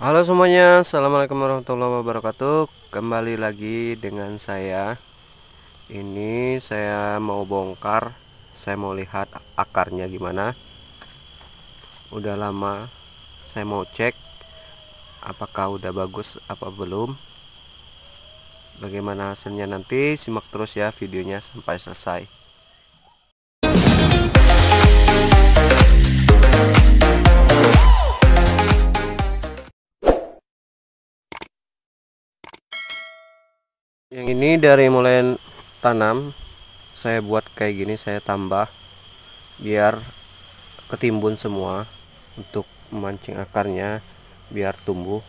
Halo semuanya, Assalamualaikum warahmatullahi wabarakatuh Kembali lagi dengan saya Ini saya mau bongkar Saya mau lihat akarnya gimana Udah lama Saya mau cek Apakah udah bagus apa belum Bagaimana hasilnya nanti Simak terus ya videonya sampai selesai yang ini dari mulai tanam saya buat kayak gini saya tambah biar ketimbun semua untuk memancing akarnya biar tumbuh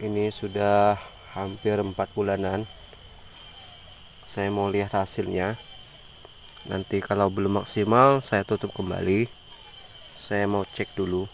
ini sudah hampir empat bulanan saya mau lihat hasilnya nanti kalau belum maksimal saya tutup kembali saya mau cek dulu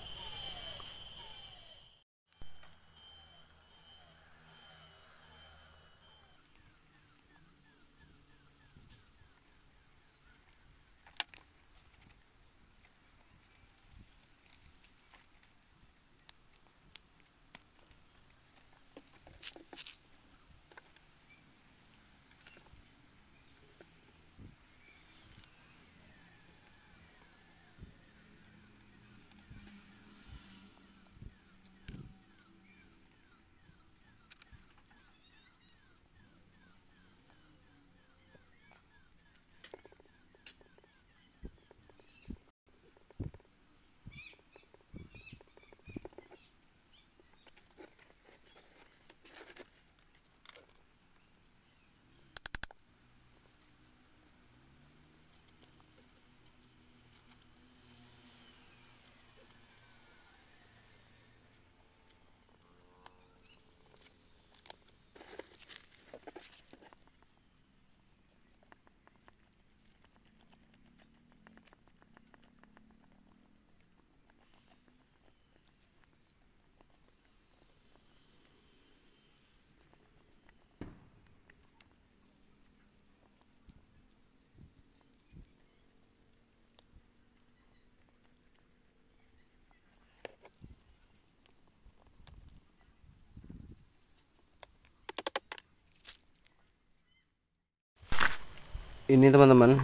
ini teman-teman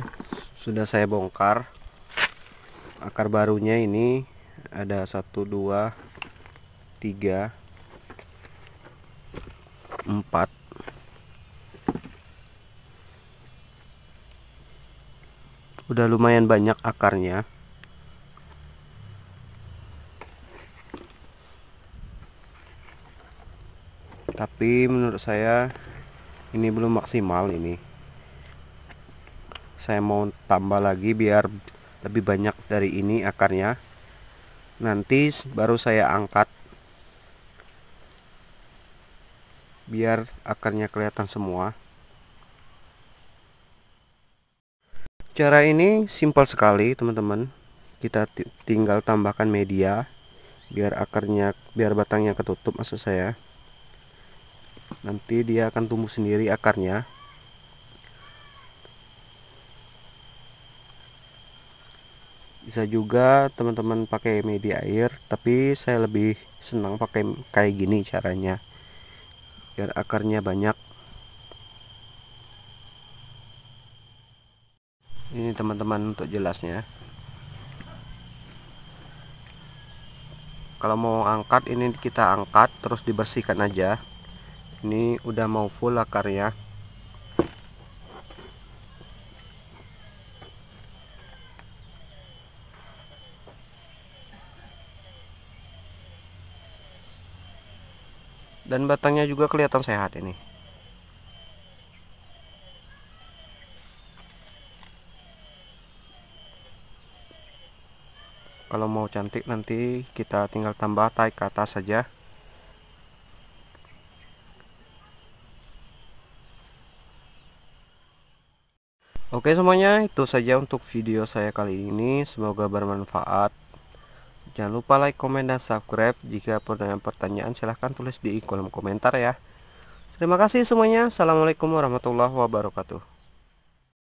sudah saya bongkar akar barunya ini ada satu dua tiga empat udah lumayan banyak akarnya tapi menurut saya ini belum maksimal ini saya mau tambah lagi biar lebih banyak dari ini akarnya nanti baru saya angkat biar akarnya kelihatan semua cara ini simpel sekali teman-teman kita tinggal tambahkan media biar akarnya biar batangnya ketutup maksud saya nanti dia akan tumbuh sendiri akarnya bisa juga teman-teman pakai media air tapi saya lebih senang pakai kayak gini caranya biar akarnya banyak ini teman-teman untuk jelasnya kalau mau angkat ini kita angkat terus dibersihkan aja ini udah mau full akarnya dan batangnya juga kelihatan sehat ini kalau mau cantik nanti kita tinggal tambah tai ke atas saja Oke semuanya itu saja untuk video saya kali ini semoga bermanfaat Jangan lupa like, komen, dan subscribe. Jika punya pertanyaan silahkan tulis di kolom komentar ya. Terima kasih semuanya. Assalamualaikum warahmatullahi wabarakatuh.